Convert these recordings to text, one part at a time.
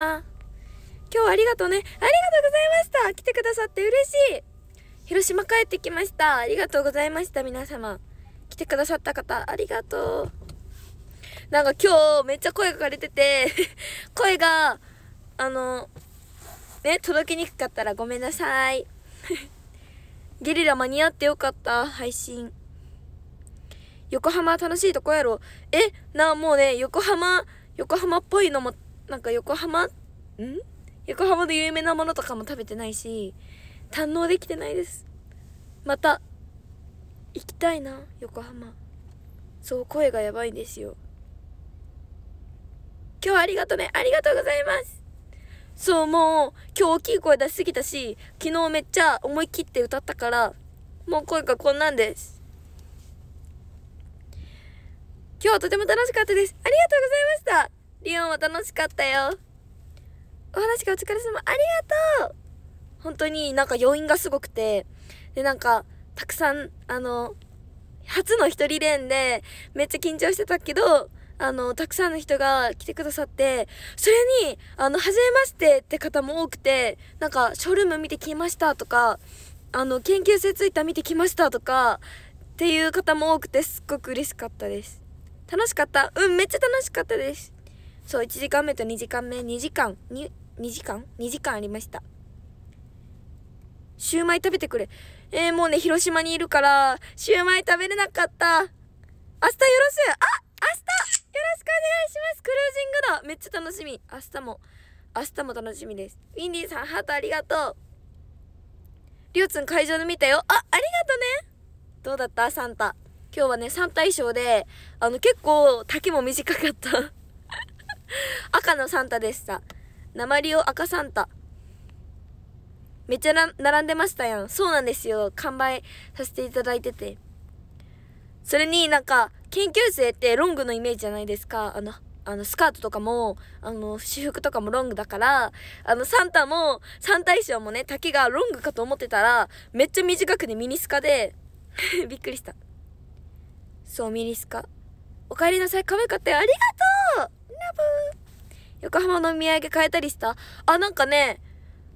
今日はありがとうね。ありがとうございました来てくださって嬉しい広島帰ってきました。ありがとうございました、皆様。来てくださった方、ありがとう。なんか今日めっちゃ声が枯れてて 声が、あの、ね、届きにくかったらごめんなさい。ゲリラ間に合ってよかった、配信。横浜楽しいとこやろ。え、なあ、もうね、横浜、横浜っぽいのもなんか横浜ん横浜の有名なものとかも食べてないし堪能できてないですまた行きたいな横浜そう声がやばいんですよ今日はありがとねありがとうございますそうもう今日大きい声出しすぎたし昨日めっちゃ思い切って歌ったからもう声がこんなんです今日はとても楽しかったですありがとうございましたリオンは楽しかったよ。お話がお疲れ様。ありがとう本当になんか余韻がすごくて、で、なんか、たくさん、あの、初の一人連で、めっちゃ緊張してたけど、あの、たくさんの人が来てくださって、それに、あの、初めましてって方も多くて、なんか、ショールーム見てきましたとか、あの、研究生ツイッター見てきましたとか、っていう方も多くて、すっごく嬉しかったです。楽しかったうん、めっちゃ楽しかったです。そう1時間目と2時間目2時間 2, 2時間 ?2 時間ありましたシューマイ食べてくれえー、もうね広島にいるからシューマイ食べれなかった明日よろしあ明日よろしくお願いしますクルージングだめっちゃ楽しみ明日も明日も楽しみですウィンディさんハートありがとうりょうつん会場で見たよあありがとうねどうだったサンタ今日はねサンタ衣装であの結構丈も短かった 赤のサンタでした。鉛を赤サンタ。めっちゃ並んでましたやん。そうなんですよ。完売させていただいてて。それになんか、研究生ってロングのイメージじゃないですか。あの、あの、スカートとかも、あの、私服とかもロングだから、あの、サンタも、サンタ衣装もね、丈がロングかと思ってたら、めっちゃ短くてミニスカで びっくりした。そう、ミニスカ。おかえりなさい、可愛かったよ。ありがとう横浜の土産買えたりしたあ、なんかね、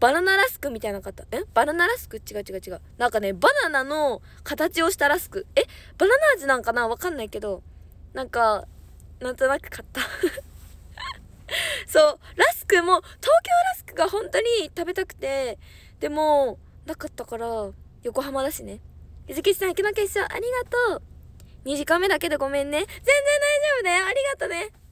バナナラスクみたいな方。えバナナラスク違う違う違う。なんかね、バナナの形をしたラスク。えバナナ味なんかなわかんないけど。なんか、なんとなく買った そう、ラスクも、東京ラスクが本当に食べたくて、でも、なかったから、横浜だしね。水ずきちさん、き日決勝ありがとう。2時間目だけでごめんね。全然大丈夫だよ。ありがとね。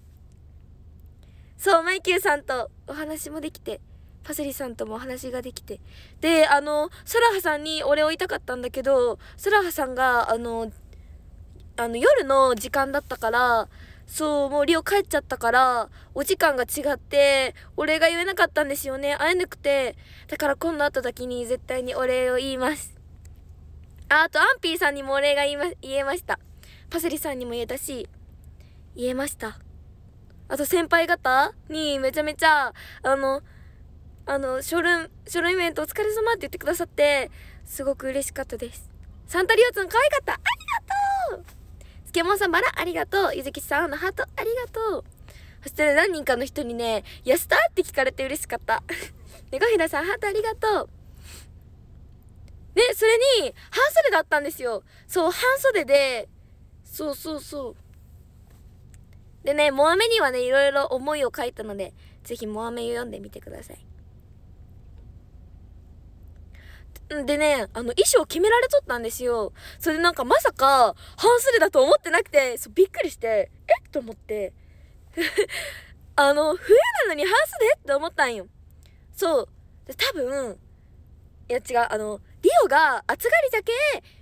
そうマイキューさんとお話もできてパセリさんともお話ができてであのソラハさんにお礼を言いたかったんだけどソラハさんがあのあの夜の時間だったからそうもうリオ帰っちゃったからお時間が違ってお礼が言えなかったんですよね会えなくてだから今度会った時に絶対にお礼を言いますあとアンピーさんにもお礼が言えましたパセリさんにも言えたし言えましたあと先輩方にめちゃめちゃ、あの、あの、ショル、ショルイベントお疲れ様って言ってくださって、すごく嬉しかったです。サンタリオツン可愛かったありがとうつけもんさんバラありがとうゆずきさんのハートありがとうそしたら何人かの人にね、痩せたって聞かれて嬉しかった。猫ひらさんハートありがとうね、それに、半袖だったんですよ。そう、半袖で、そうそうそう。でね、モアメにはね、いろいろ思いを書いたので、ぜひモアメ読んでみてください。でね、あの、衣装決められとったんですよ。それでなんかまさか、半でだと思ってなくて、そうびっくりして、えっと思って。あの、冬なのに半でって思ったんよ。そう。で多分、いや違う、あの、リオが暑がりだけ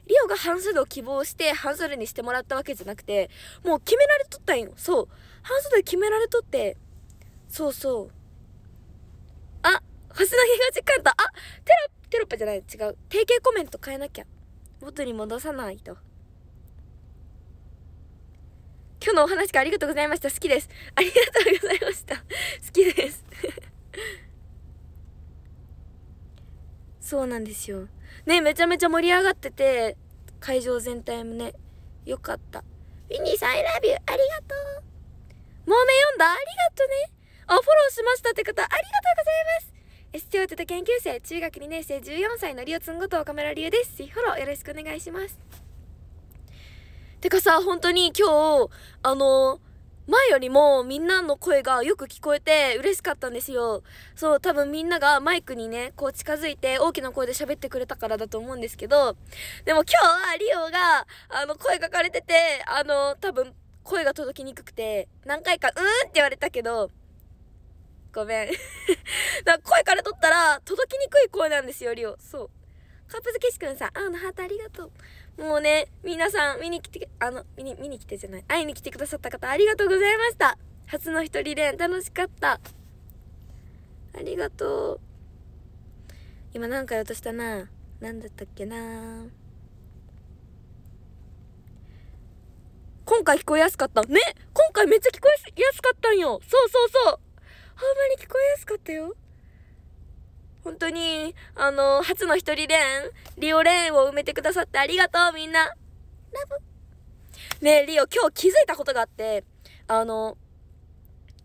リオが半袖を希望して半袖にしてもらったわけじゃなくてもう決められとったんよそう半袖決められとってそうそうあ星投げが時間だあテロテロップじゃない違う定型コメント変えなきゃ元に戻さないと今日のお話ありがとうございました好きですありがとうございました好きです そうなんですよねめちゃめちゃ盛り上がってて会場全体もねよかったウィニーさん「I love ありがとうもうめ読んだありがとうねあフォローしましたって方ありがとうございます STO テタ研究生中学2年生14歳のりおつんごと岡村りゆですぜひフォローよろしくお願いしますてかさ本当に今日あのー前よりもみんなの声がよく聞こえて嬉しかったんですよそう多分みんながマイクにねこう近づいて大きな声で喋ってくれたからだと思うんですけどでも今日はリオがあの声がかれててあの多分声が届きにくくて何回か「うーん」って言われたけどごめん なんか声から取ったら届きにくい声なんですよリオそうカップけケく君さんあのハートありがとうもうね、皆さん見に来て、あの、見に、見に来てじゃない、会いに来てくださった方ありがとうございました。初の一人で楽しかった。ありがとう。今何回落としたな何だったっけな今回聞こえやすかったね今回めっちゃ聞こえやすかったんよそうそうそうほんまに聞こえやすかったよ本当に、あの、初の一人レーン、リオレーンを埋めてくださってありがとう、みんな。ラブ。ねえ、リオ、今日気づいたことがあって、あの、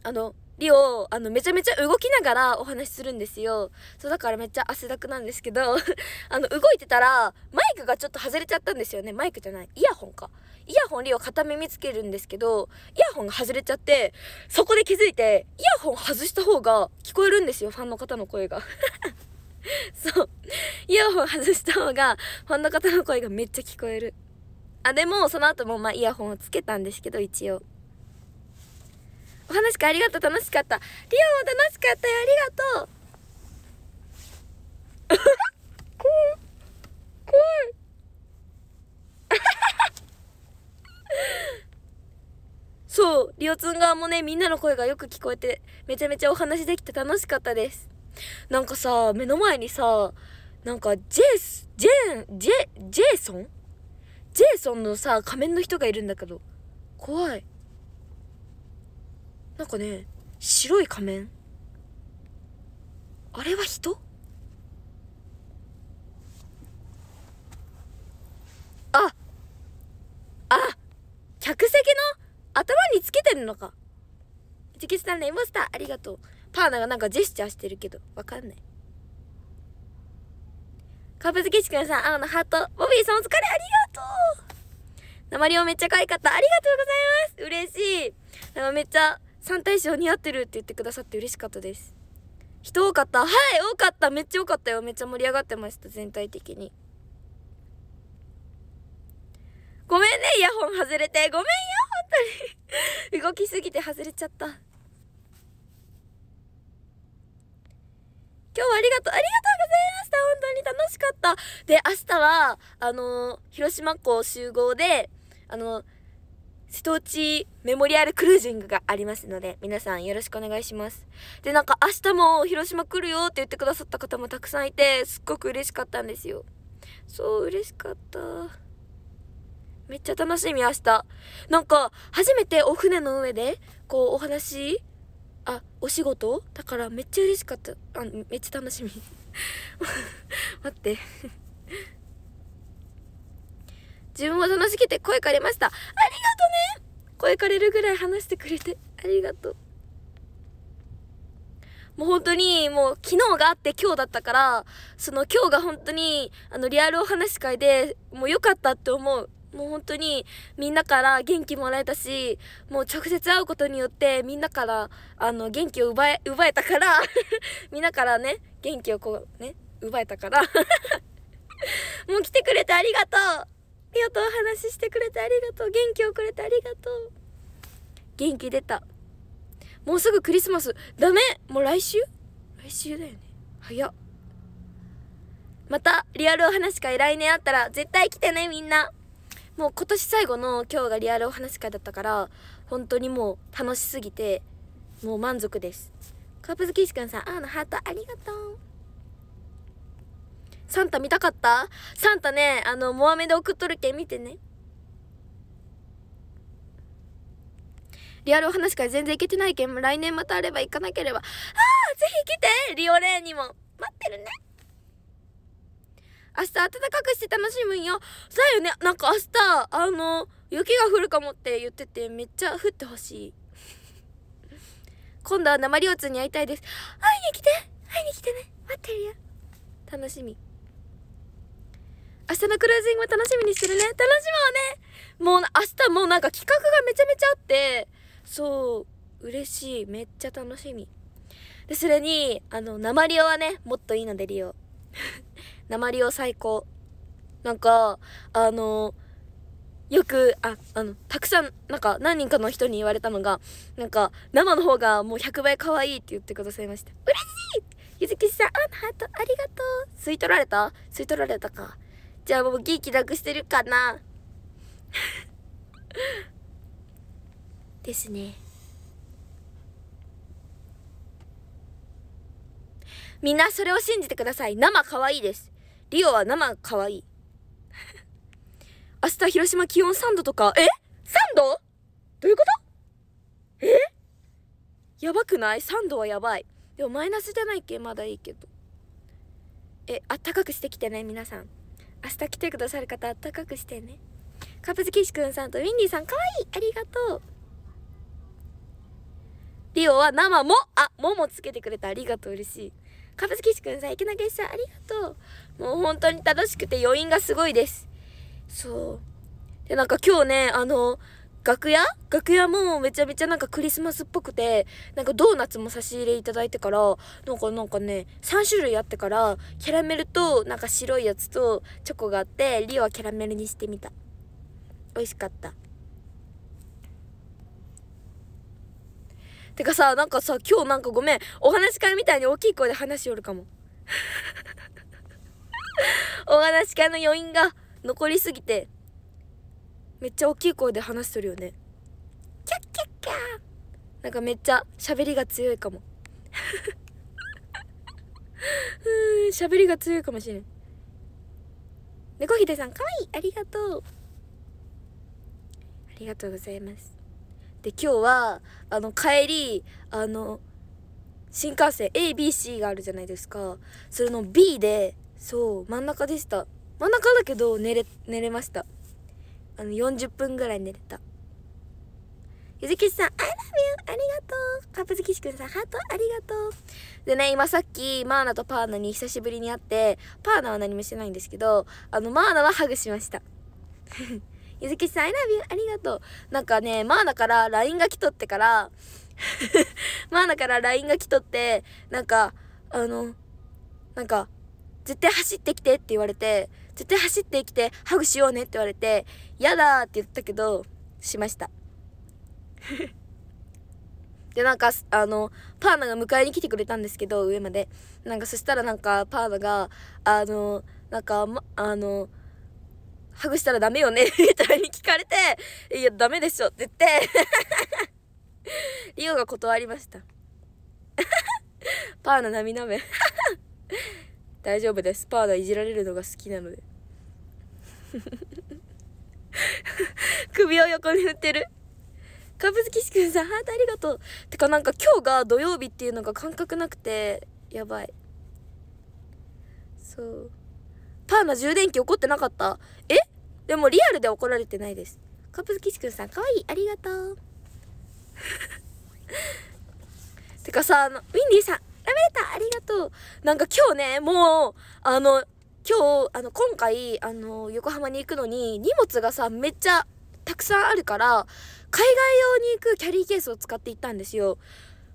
あの、リを、あの、めちゃめちゃ動きながらお話しするんですよ。そう、だからめっちゃ汗だくなんですけどあの、動いてたら、マイクがちょっと外れちゃったんですよね。マイクじゃない。イヤホンか。イヤホンリオ片耳つけるんですけど、イヤホンが外れちゃって、そこで気づいて、イヤホン外した方が聞こえるんですよ。ファンの方の声がそう。イヤホン外した方が、ファンの方の声がめっちゃ聞こえる。あ、でも、その後もまあイヤホンをつけたんですけど、一応。お話かありがとう楽しかったリオも楽しかったよありがとう 怖い怖いそうリオツン側もねみんなの声がよく聞こえてめちゃめちゃお話できて楽しかったですなんかさ目の前にさなんかジェイスジェーンジェジェイソンジェイソンのさ仮面の人がいるんだけど怖いなんかね白い仮面あれは人ああ客席の頭につけてるのかジキスタンレイモスターありがとうパーナがなんかジェスチャーしてるけどわかんないカブズキシくさん青のハートボビーさんお疲れありがとう鉛をめっちゃ可愛かったありがとうございます嬉しいでもめっちゃ三大将似合ってるって言ってくださって嬉しかったです人多かったはい多かっためっちゃ多かったよめっちゃ盛り上がってました全体的にごめんねイヤホン外れてごめんよ本当に 動きすぎて外れちゃった今日はありがとうありがとうございました本当に楽しかったで明日はあのー、広島港集合であのー瀬戸内メモリアルクルージングがありますので、皆さんよろしくお願いします。で、なんか明日も広島来るよって言ってくださった方もたくさんいて、すっごく嬉しかったんですよ。そう、嬉しかった。めっちゃ楽しみ、明日。なんか、初めてお船の上で、こう、お話あ、お仕事だからめっちゃ嬉しかった。あ、めっちゃ楽しみ。待って自分も楽しくて声かれました。ありがとね声かれるぐらい話してくれて、ありがとう。もう本当に、もう昨日があって今日だったから、その今日が本当に、あの、リアルお話し会で、もう良かったって思う。もう本当にみんなから元気もらえたし、もう直接会うことによってみんなから、あの、元気を奪え、奪えたから みんなからね、元気をこう、ね、奪えたから もう来てくれてありがとうりがとうお話ししてくれてありがとう元気をくれてありがとう元気出たもうすぐクリスマスダメもう来週来週だよね早っまたリアルお話会来年あったら絶対来てねみんなもう今年最後の今日がリアルお話会だったから本当にもう楽しすぎてもう満足ですカープ好きしくさんあのハートありがとうサンタ見たかったサンタね、あの、モアメで送っとるけん見てね。リアルお話会全然行けてないけん、来年またあれば行かなければ。ああぜひ来てリオレーにも待ってるね明日暖かくして楽しむんよ。あよね、なんか明日、あの、雪が降るかもって言ってて、めっちゃ降ってほしい。今度は生リオうに会いたいです。会いに来て会いに来てね待ってるよ楽しみ。明日のクルージング楽しみにしてるね。楽しもうね。もう明日もうなんか企画がめちゃめちゃあって、そう、嬉しい。めっちゃ楽しみ。で、それに、あの、生リオはね、もっといいのでリオ。生リオ最高。なんか、あの、よく、あ、あの、たくさん、なんか何人かの人に言われたのが、なんか、生の方がもう100倍可愛いって言ってくださいました。嬉しいゆずきさん、あのハート、ありがとう。吸い取られた吸い取られたか。じゃあもう元気なくしてるかなですねみんなそれを信じてください生可愛いですリオは生可愛い明日広島気温3度とかえ3度どういうことえやばくない ?3 度はやばいでもマイナスじゃないっけまだいいけどえあったかくしてきてね皆さん明日来てくださる方あったかくしてねカップズキシくんさんとウィンディさんかわいいありがとうリオは生もあももつけてくれてありがとう嬉しいカブスキシ君さん、いきなりげしありがとう。もう本当に楽しくて余韻がすごいです。そう。で、なんか今日ね、あの、楽屋楽屋もめちゃめちゃなんかクリスマスっぽくて、なんかドーナツも差し入れいただいてから、なんかなんかね、3種類あってから、キャラメルとなんか白いやつとチョコがあって、リオはキャラメルにしてみた。美味しかった。てかさ、なんかさ、今日なんかごめん、お話し会みたいに大きい声で話しよるかも。お話し会の余韻が残りすぎて、めっちゃ大きい声で話しとるよねキャッキャッキャーなんかめっちゃ喋りが強いかも喋りが強いかもしれん猫ひでさんかわいいありがとうありがとうございますで今日はあの帰りあの新幹線 ABC があるじゃないですかそれの B でそう真ん中でした真ん中だけど寝れ寝れましたあの40分ぐらい寝れたゆずきしさん、アイ o ビューありがとうカップズキシくさん、ハートありがとうでね、今さっき、マーナとパーナに久しぶりに会って、パーナは何もしてないんですけど、あの、マーナはハグしました。ゆずきしさん、アイ o ビューありがとうなんかね、マーナから LINE が来とってから、マーナから LINE が来とって、なんか、あの、なんか、絶対走ってきてって言われて、絶対走ってきてハグしようねって言われて嫌だって言ったけどしました でなんかあのパーナが迎えに来てくれたんですけど上までなんかそしたらなんかパーナがあのなんか、ま、あのハグしたらダメよね みたいに聞かれて「いやダメでしょ」って言ってリオが断りました パーナ涙目大丈夫ですパーダいじられるのが好きなので 首を横に振ってるかぶずきしくんさんハートありがとうてかなんか今日が土曜日っていうのが感覚なくてやばいそうパーの充電器怒ってなかったえでもリアルで怒られてないですカップキシくんさんかわいいありがとう てかさあウィンディーさんラベレありがとうなんか今日ね、もう、あの、今日、あの、今回、あの、横浜に行くのに、荷物がさ、めっちゃたくさんあるから、海外用に行くキャリーケースを使って行ったんですよ。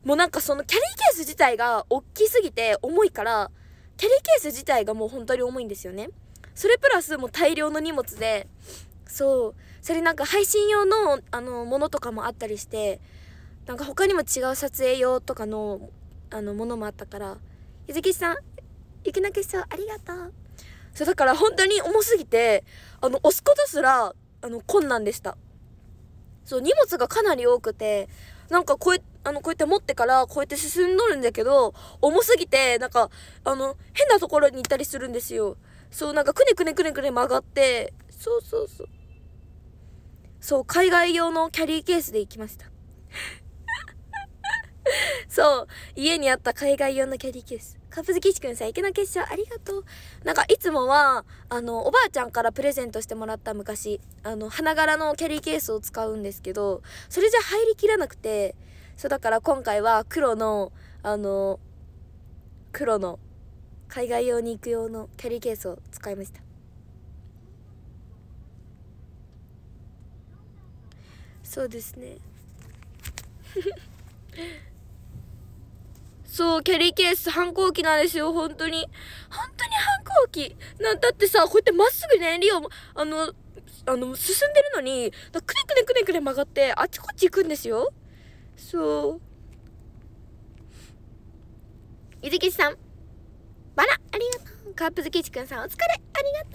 もうなんかそのキャリーケース自体が大きすぎて重いから、キャリーケース自体がもう本当に重いんですよね。それプラスもう大量の荷物で、そう。それなんか配信用の、あの、ものとかもあったりして、なんか他にも違う撮影用とかのあのものもあったから「ゆずきさん雪の結晶ありがとう」そうだから本当に重すぎてあの押すことすらあの困難でしたそう荷物がかなり多くてなんかこうあのこうやって持ってからこうやって進んどるんだけど重すぎてなんかあの変なところに行ったりするんですよそうなんかくねくねくねくね曲がってそうそうそうそう海外用のキャリーケースで行きました そう。家にあった海外用のキャリーケース。カップズキシくんさん、池の結晶ありがとう。なんか、いつもは、あの、おばあちゃんからプレゼントしてもらった昔、あの、花柄のキャリーケースを使うんですけど、それじゃ入りきらなくて、そうだから今回は黒の、あの、黒の、海外用に行く用のキャリーケースを使いました。そうですね。そうキャリーケース反抗期なんですよ本当に本当に反抗期なんだってさこうやってまっすぐねリオあのあの進んでるのにくねくねくねくね曲がってあっちこっち行くんですよそうゆずきちさんバラありがとうカープズきちくんさんお疲れありがと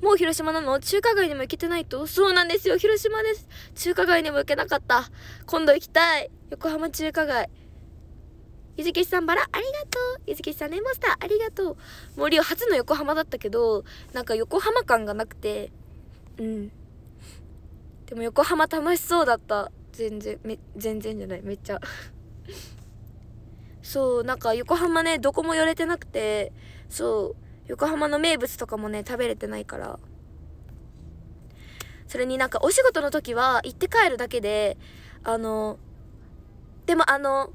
うもう広島なの中華街にも行けてないとそうなんですよ広島です中華街にも行けなかった今度行きたい横浜中華街ゆずきしさんバラありがとうゆずきしさんネモスターありがとう森を初の横浜だったけどなんか横浜感がなくてうんでも横浜楽しそうだった全然め全然じゃないめっちゃ そうなんか横浜ねどこも寄れてなくてそう横浜の名物とかもね食べれてないからそれになんかお仕事の時は行って帰るだけであのでもあの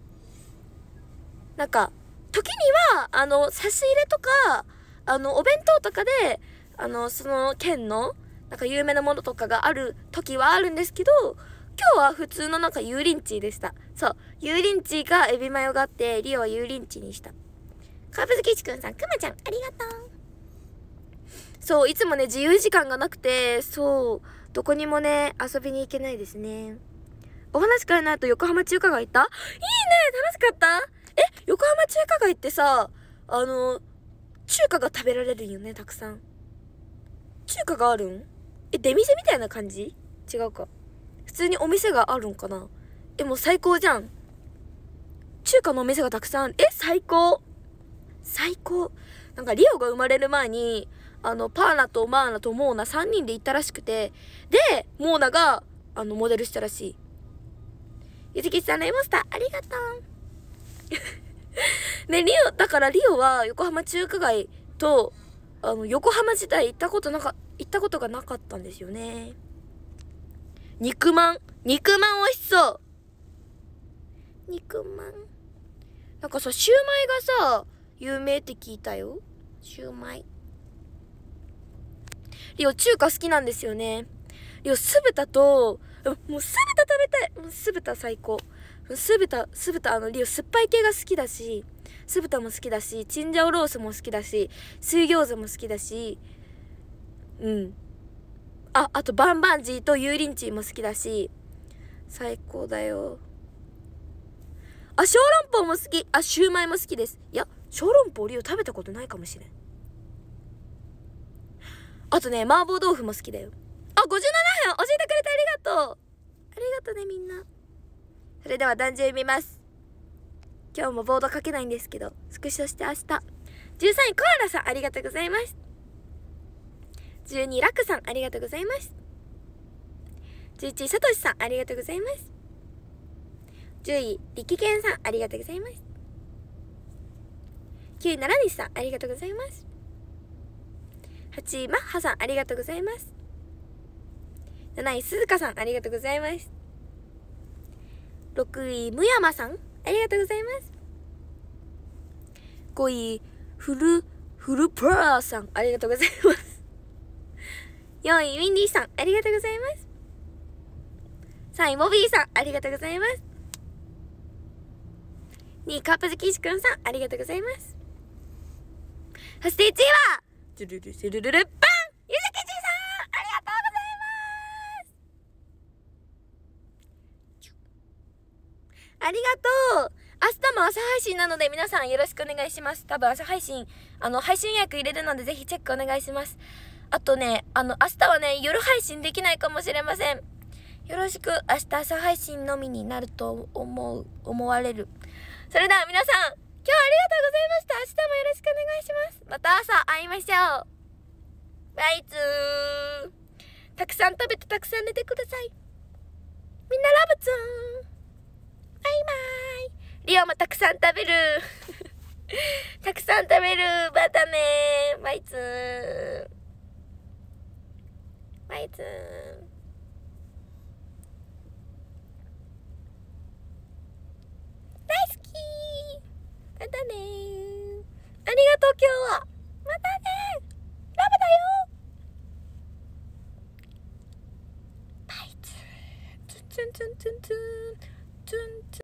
なんか、時には、あの、差し入れとか、あの、お弁当とかで、あの、その県の、なんか有名なものとかがある時はあるんですけど、今日は普通のなんか油淋鶏でした。そう。油淋鶏がエビマヨがあって、リオは油淋鶏にした。カープ好くんさん、くまちゃん、ありがとう。そう、いつもね、自由時間がなくて、そう、どこにもね、遊びに行けないですね。お話会の後、横浜中華街行ったいいね楽しかったえ横浜中華街ってさあの中華が食べられるよねたくさん中華があるんえ出店みたいな感じ違うか普通にお店があるんかなえもう最高じゃん中華のお店がたくさんあるえ最高最高なんかリオが生まれる前にあのパーナとマーナとモーナ3人で行ったらしくてでモーナがあのモデルしたらしいゆずきさんのエモスターありがとう で、リオ、だからリオは横浜中華街と、あの、横浜自体行ったことなか、行ったことがなかったんですよね。肉まん肉まん美味しそう肉まんなんかさ、シューマイがさ、有名って聞いたよ。シューマイ。リオ、中華好きなんですよね。リオ、酢豚と、もう酢豚食べたいもう酢豚最高酢豚酢豚あの理由酸っぱい系が好きだし酢豚も好きだしチンジャオロースも好きだし水餃子も好きだしうんああとバンバンジーと油淋鶏も好きだし最高だよあ小籠包も好きあシューマイも好きですいや小籠包リオ食べたことないかもしれんあとね麻婆豆腐も好きだよあ、57分教えてくれてありがとうありがとね、みんな。それでは、団読見ます。今日もボード書けないんですけど、スクショして明日。13位、コアラさん、ありがとうございます。12位、ラクさん、ありがとうございます。11位、サトシさん、ありがとうございます。10位、力健さん、ありがとうございます。9位、奈良西さん、ありがとうございます。8位、マッハさん、ありがとうございます。7位、鈴鹿さん、ありがとうございます。6位、むやまさん、ありがとうございます。5位、ふる、ふるぷらーさん、ありがとうございます。4位、ウィンディさん、ありがとうございます。3位、モビーさん、ありがとうございます。2位、カップズキシくんさん、ありがとうございます。そして1位は、ドルルルルルル、バンゆずきありがとう明日も朝配信なので皆さんよろしくお願いします。多分朝配信、あの、配信予約入れるのでぜひチェックお願いします。あとね、あの、明日はね、夜配信できないかもしれません。よろしく、明日朝配信のみになると思う、思われる。それでは皆さん、今日はありがとうございました。明日もよろしくお願いします。また朝会いましょう。バイツー。たくさん食べてたくさん寝てください。みんなラブツーン。イリオもたくさん食べる たくさん食べるまたねバイツーバイツー大好きまたねありがとう今日はまたねラブだよバイツーツンツンツンツンツンツン